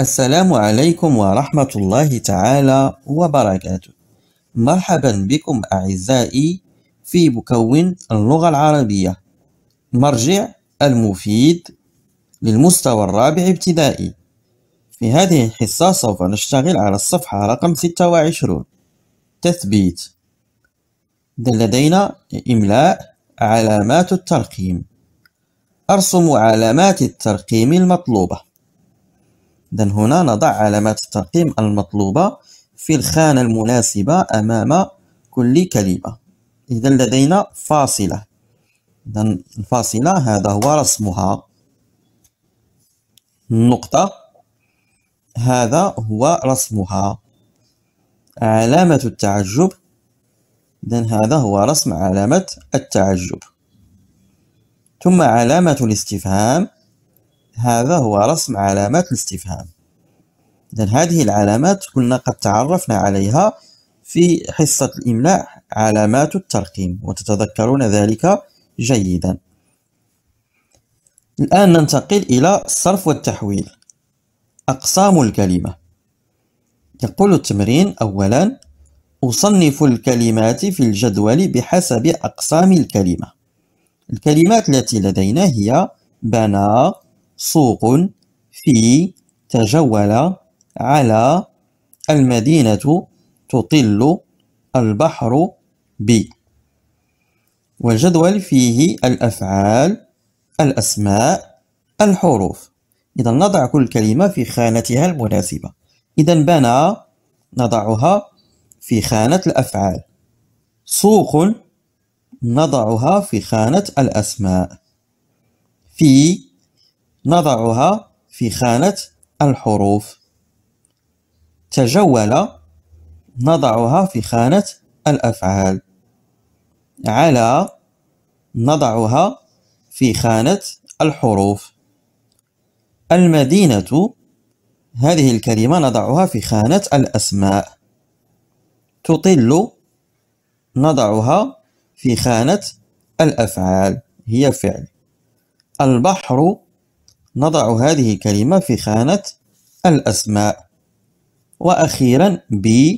السلام عليكم ورحمة الله تعالى وبركاته مرحبا بكم أعزائي في مكون اللغة العربية مرجع المفيد للمستوى الرابع ابتدائي في هذه الحصة سوف نشتغل على الصفحة رقم 26 تثبيت لدينا إملاء علامات الترقيم أرسم علامات الترقيم المطلوبة إذا هنا نضع علامات الترقيم المطلوبة في الخانة المناسبة أمام كل كلمة إذا لدينا فاصلة إذا الفاصلة هذا هو رسمها النقطة هذا هو رسمها علامة التعجب إذا هذا هو رسم علامة التعجب ثم علامة الاستفهام هذا هو رسم علامات الاستفهام إذا هذه العلامات كنا قد تعرفنا عليها في حصة الإملاء علامات الترقيم وتتذكرون ذلك جيدا الآن ننتقل إلى الصرف والتحويل أقسام الكلمة يقول التمرين أولا أصنف الكلمات في الجدول بحسب أقسام الكلمة الكلمات التي لدينا هي بنا سوق في تجول على المدينة تطل البحر ب والجدول فيه الأفعال الأسماء الحروف إذا نضع كل كلمة في خانتها المناسبة إذا بنى نضعها في خانة الأفعال سوق نضعها في خانة الأسماء في نضعها في خانة الحروف تجول نضعها في خانة الأفعال على نضعها في خانة الحروف المدينة هذه الكلمة نضعها في خانة الأسماء تطل نضعها في خانة الأفعال هي فعل البحر نضع هذه الكلمة في خانة الأسماء وأخيرا ب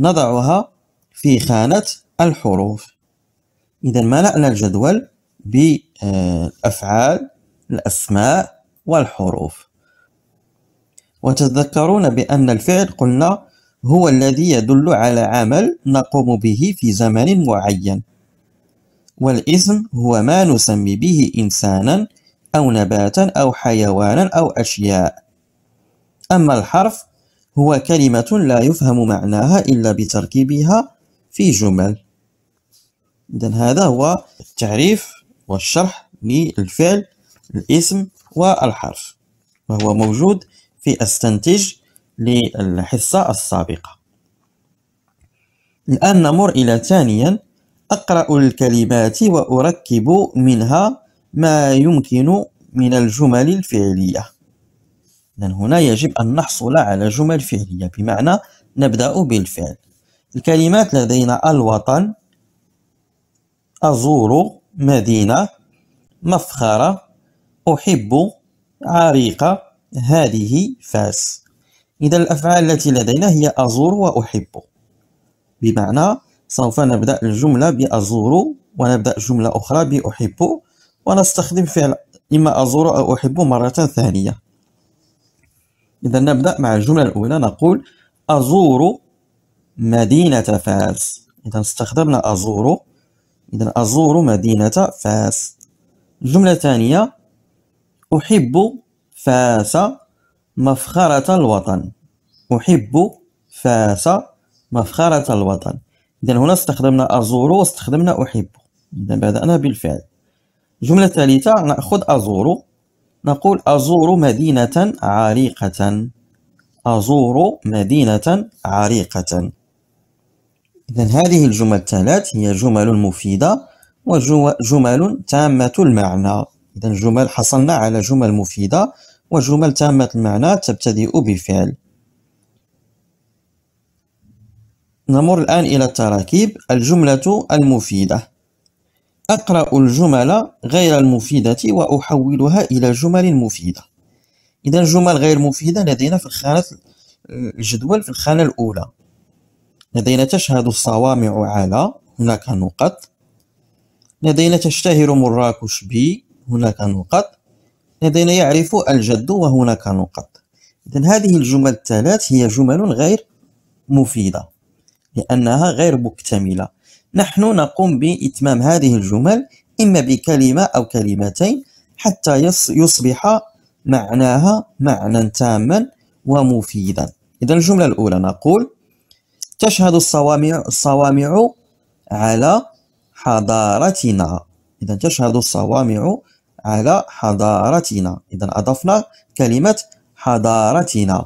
نضعها في خانة الحروف إذا ملأنا الجدول بالأفعال آه، الأسماء والحروف وتذكرون بأن الفعل قلنا هو الذي يدل على عمل نقوم به في زمن معين والاسم هو ما نسمي به إنسانا أو نباتا أو حيوانا أو أشياء أما الحرف هو كلمة لا يفهم معناها إلا بتركيبها في جمل إذا هذا هو التعريف والشرح للفعل الاسم والحرف وهو موجود في استنتج للحصة السابقة الآن نمر إلى ثانيا أقرأ الكلمات وأركب منها ما يمكن من الجمل الفعلية إذن هنا يجب أن نحصل على جمل فعلية بمعنى نبدأ بالفعل الكلمات لدينا الوطن أزور مدينة مفخرة أحب عريقة هذه فاس إذا الأفعال التي لدينا هي أزور وأحب بمعنى سوف نبدأ الجملة بأزور ونبدأ جملة أخرى بأحب ونستخدم فعل إما أزور أو أحب مرة ثانية إذا نبدأ مع الجملة الأولى نقول أزور مدينة فاس إذا استخدمنا أزور إذا أزور مدينة فاس الجملة الثانية أحب فاس مفخرة الوطن أحب فاس مفخرة الوطن إذا هنا استخدمنا أزور واستخدمنا أحب إذا بدأنا بالفعل جملة ثالثة نأخذ أزور نقول أزور مدينة عريقة أزور مدينة عريقة إذا هذه الجمل الثلاث هي جمل مفيدة وجمل تامة المعنى إذا جمل حصلنا على جمل مفيدة وجمل تامة المعنى تبتدئ بفعل نمر الآن إلى التراكيب الجملة المفيدة أقرأ الجمل غير المفيدة وأحولها إلى جمل مفيدة إذا الجمل غير مفيدة لدينا في الخانة الجدول في الخانة الأولى لدينا تشهد الصوامع على هناك نقط لدينا تشتهر مراكش ب هناك نقط لدينا يعرف الجد وهناك نقط إذا هذه الجمل الثلاث هي جمل غير مفيدة لأنها غير مكتملة نحن نقوم بإتمام هذه الجمل إما بكلمة أو كلمتين حتى يصبح معناها معنى تاما ومفيدا إذا الجملة الأولى نقول تشهد الصوامع الصوامع على حضارتنا إذا تشهد الصوامع على حضارتنا إذا أضفنا كلمة حضارتنا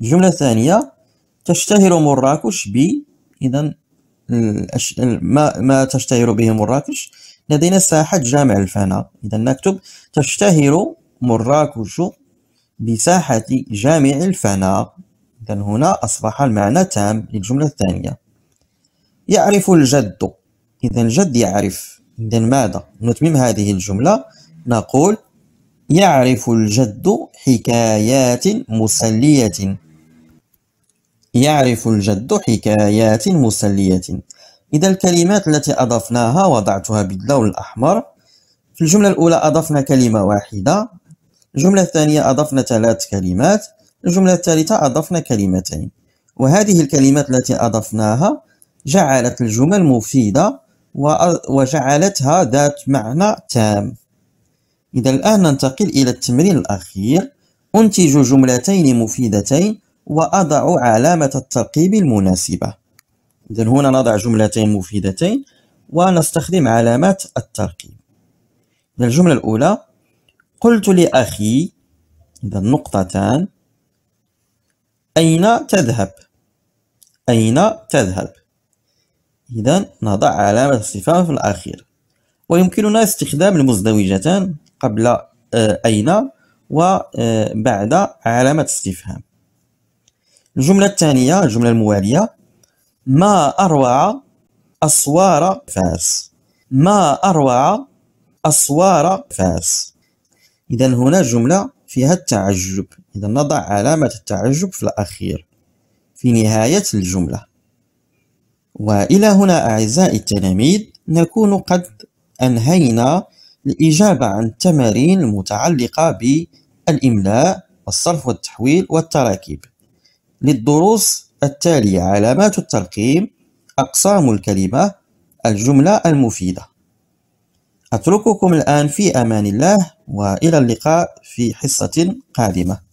الجملة الثانية تشتهر مراكش ب إذا الأش... ما, ما تشتهر به مراكش لدينا ساحة جامع الفناء إذا نكتب تشتهر مراكش بساحة جامع الفناء إذا هنا أصبح المعنى تام للجملة الثانية يعرف الجد إذا الجد يعرف إذا ماذا؟ نتمم هذه الجملة نقول يعرف الجد حكايات مسلية يعرف الجد حكايات مسلية إذا الكلمات التي أضفناها وضعتها باللون الأحمر في الجملة الأولى أضفنا كلمة واحدة الجملة الثانية أضفنا ثلاث كلمات الجملة الثالثة أضفنا كلمتين وهذه الكلمات التي أضفناها جعلت الجمل مفيدة وجعلتها ذات معنى تام إذا الآن ننتقل إلى التمرين الأخير أنتج جملتين مفيدتين وأضع علامة الترقيب المناسبة إذا هنا نضع جملتين مفيدتين ونستخدم علامات الترقيب الجملة الأولى قلت لأخي إذا نقطتان أين تذهب أين تذهب إذا نضع علامة استفهام في الأخير ويمكننا استخدام المزدوجتان قبل آه، أين وبعد آه، علامة استفهام الجملة الثانية الجملة الموالية ما أروع أسوار فاس ما أروع أسوار فاس إذا هنا جملة فيها التعجب إذا نضع علامة التعجب في الأخير في نهاية الجملة وإلى هنا أعزائي التلاميذ نكون قد أنهينا الإجابة عن التمارين المتعلقة بالإملاء والصرف والتحويل والتراكيب للدروس التالية علامات الترقيم أقسام الكلمة الجملة المفيدة أترككم الآن في أمان الله وإلى اللقاء في حصة قادمة